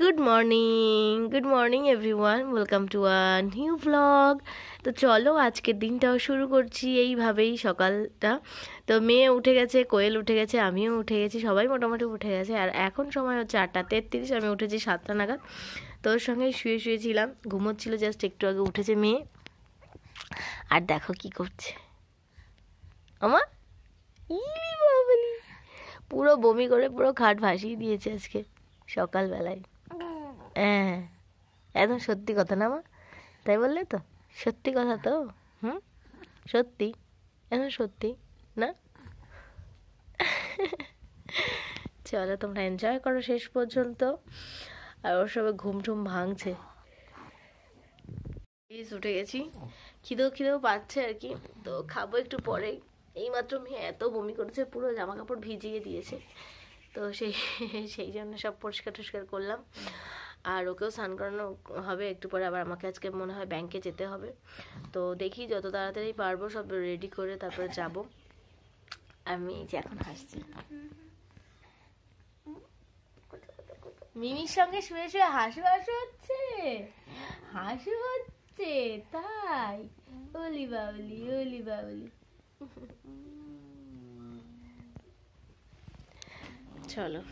Good morning good morning everyone welcome to a new blog তো চলো আজকের দিনটাও শুরু করছি এইভাবেই সকালটা তো মেয়ে উঠে গেছে কোয়েল উঠে গেছে আমিও উঠে গেছি সবাই মোটামুটি উঠে গেছে আর এখন সময় হচ্ছে আটটা তেত্রিশ আমি উঠেছি সাতটা নাগাদ তোর সঙ্গে শুয়ে শুয়েছিলাম ঘুমোচ্ছিল জাস্ট একটু আগে উঠেছে মেয়ে আর দেখো কি করছে আমার পুরো বমি করে পুরো খাট ভাসিয়ে দিয়েছে আজকে সকালবেলায় হ্যাঁ একদম সত্যি কথা না মা তাই বললে তো সত্যি কথা তো হুম সত্যি এখন সত্যি না চলো তোমরা এনজয় করো শেষ পর্যন্ত আর ওর সবে ঘুম টুম ভাঙছে উঠে গেছি খিদেও খিদেও পাচ্ছে আর কি তো খাবো একটু পরে এইমাত্র মেয়ে এত বমি করেছে পুরো জামা কাপড় ভিজিয়ে দিয়েছে তো সেই সেই জন্য সব পরিষ্কার টরিষ্কার করলাম আর ওকেও স্নান করানো হবে একটু পরে আবার আমাকে আজকে মনে হয় ব্যাংকে যেতে হবে তো দেখি যত তাড়াতাড়ি পারবো সব রেডি করে তারপরে যাব আমি যে এখন হাসছি মিমির সঙ্গে শুয়ে শুয়ে হাসু হাসু হচ্ছে হাসু হচ্ছে তাই ওলি বাউলি ওলি বাউলি চলো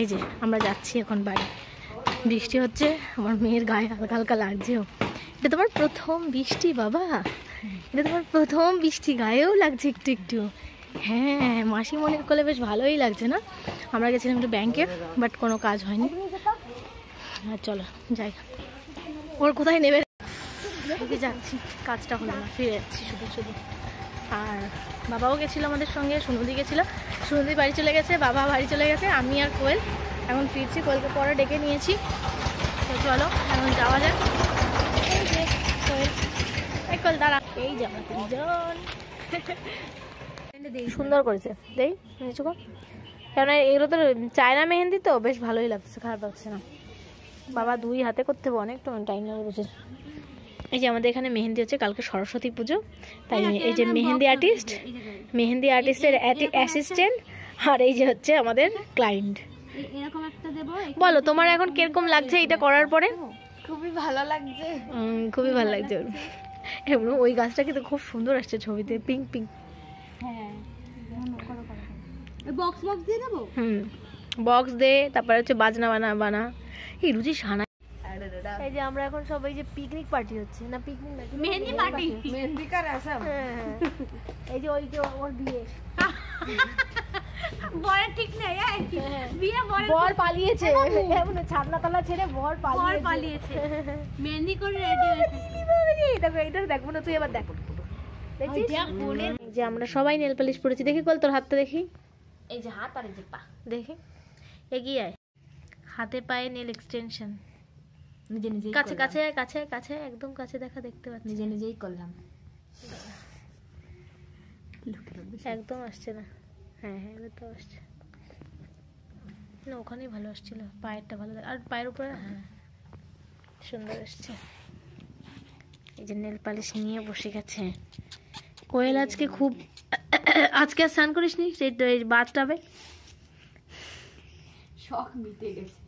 এই যে আমরা যাচ্ছি এখন বাড়ি বৃষ্টি হচ্ছে আমার মেয়ের গায়ে হালকা হালকা লাগছেও এটা তোমার প্রথম বৃষ্টি বাবা এটা তোমার প্রথম বৃষ্টি গায়েও লাগছে একটু একটু হ্যাঁ মাসি মনে করলে বেশ ভালোই লাগছে না আমরা গেছিলাম একটু ব্যাংকে বাট কোনো কাজ হয়নি আর চলো যাই ওর কোথায় নেবে যাচ্ছি কাজটা হলো না ফিরে যাচ্ছি শুধু শুধু আর বাবাও গেছিলো আমাদের সঙ্গে সুনদি গেছিলো সুনদি বাড়ি চলে গেছে বাবা বাড়ি চলে গেছে আমি আর কোয়েল এখন ফিরছি কোয়েলকে পরে ডেকে নিয়েছি তো চলো এখন যাওয়া যাক এই দাঁড়া এই সুন্দর করেছে দেই কেননা এগুলো তো চায়না মেহেন্দি তো বেশ ভালোই লাগছে খারাপ লাগছে না বাবা দুই হাতে করতে হবে অনেক টাইম লাগবে এই যে আমাদের এখানে মেহেন্দি হচ্ছে কালকে সরস্বতী পুজো হ্যাঁ, তাই এই যে মেহেন্দি আর্টিস্ট মেহেন্দি আর্টিস্টের অ্যাসিস্ট্যান্ট আর এই যে হচ্ছে আমাদের ক্লায়েন্ট বলো তোমার এখন কিরকম লাগছে এটা করার পরে খুবই ভালো লাগছে খুবই ভালো লাগছে এবং ওই গাছটা কিন্তু খুব সুন্দর আসছে ছবিতে পিঙ্ক পিঙ্ক বক্স বক্স দিয়ে দেবো হুম বক্স দে তারপরে হচ্ছে বাজনা বানা বানা এই রুচি সানা এটা এই যে আমরা এখন সবাই যে পিকনিক পার্টি হচ্ছে না পিকনিক না মেহেন্দি পার্টি মেহেন্দি কার আসাম হ্যাঁ, হ্যাঁ, হ্যাঁ। এই যে ওই যে ওর বিয়ে বর ঠিক নাই বিয়ে বর বর পালিয়েছে ছাদনা ছাদনাতলা ছেড়ে বর পালিয়েছে মেহেন্দি করে রেডি হয়েছে দেখো দেখবো না তুই দেখো যে আমরা সবাই নেল পরেছি দেখি কল তোর হাতটা দেখি এই যে হাত আর এই যে পা দেখি এগিয়ে আয় হাতে পায়ে নেল এক্সটেনশন নিজে নিজেই কাছে কাছে কাছে কাছে একদম কাছে দেখা দেখতে পাচ্ছি নিজে নিজেই করলাম একদম আসছে না হ্যাঁ হ্যাঁ এবার তো আসছে না ওখানেই ভালো আসছিল পায়েরটা ভালো আর পায়ের উপরে হ্যাঁ সুন্দর আসছে এই যে নেল পালিশ নিয়ে বসে গেছে কোয়েল আজকে খুব আজকে আর স্নান করিস নি সেই তো বাথটাবে শখ মিটে গেছে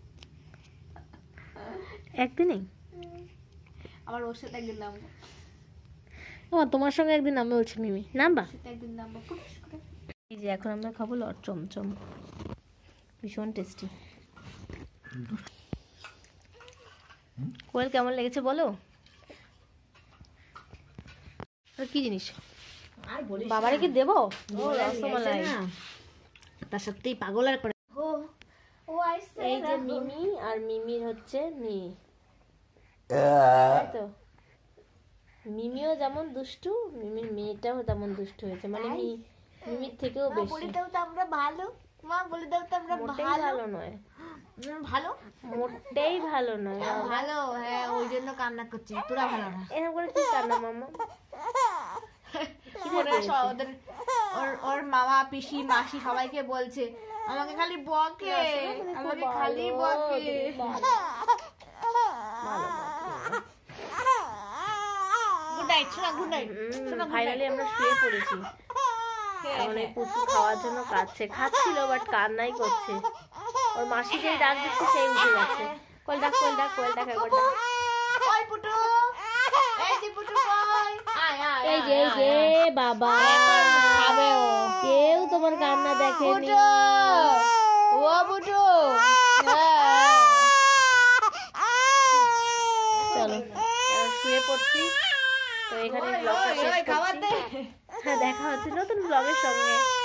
আমার ওর সাথে একদিন নামবো ও তোমার সঙ্গে একদিন মিমি নামবা একদিন নামবো এই যে এখন আমরা খাবো চমচম ভীষণ টেস্টি কোয়েল কেমন লেগেছে বলো কি জিনিস বাবারে কি দেবো রসমালাই তা সত্যিই পাগল আর করে ও এই যে মিমি আর মিমির হচ্ছে মেয়ে মিমিও যেমন দুষ্টু মিমির মেয়েটাও তেমন দুষ্টু হয়েছে মানে মিমির থেকেও বেশি বলে দাও তো আমরা ভালো মা বলে দাও তো আমরা ভালো নয় ভালো মোটেই ভালো নয় হ্যাঁ, ভালো হ্যাঁ ওই জন্য কান্না করছে তোরা ভালো না এরকম করে কি কান্না মামা ওর ওর মামা পিসি মাসি সবাইকে বলছে আমাকে খালি বকে আমাকে খালি বকে ফাইনালি আমরা শুয়ে পড়েছি খাওয়ার জন্য কাঁদছে খাচ্ছিল বাট কান্নাই করছে ওর মাসি যেই ডাক দিচ্ছে সেই উঠে যাচ্ছে কল ডাক কল ডাক কল ডাক এই যে এই যে বাবা খাবে ও কেউ তোমার কান্না দেখেনি ও পুটু চলো শুয়ে পড়ছি তো এখানে ব্লগ শেষ করছি হ্যাঁ দেখা হচ্ছে নতুন ব্লগের সঙ্গে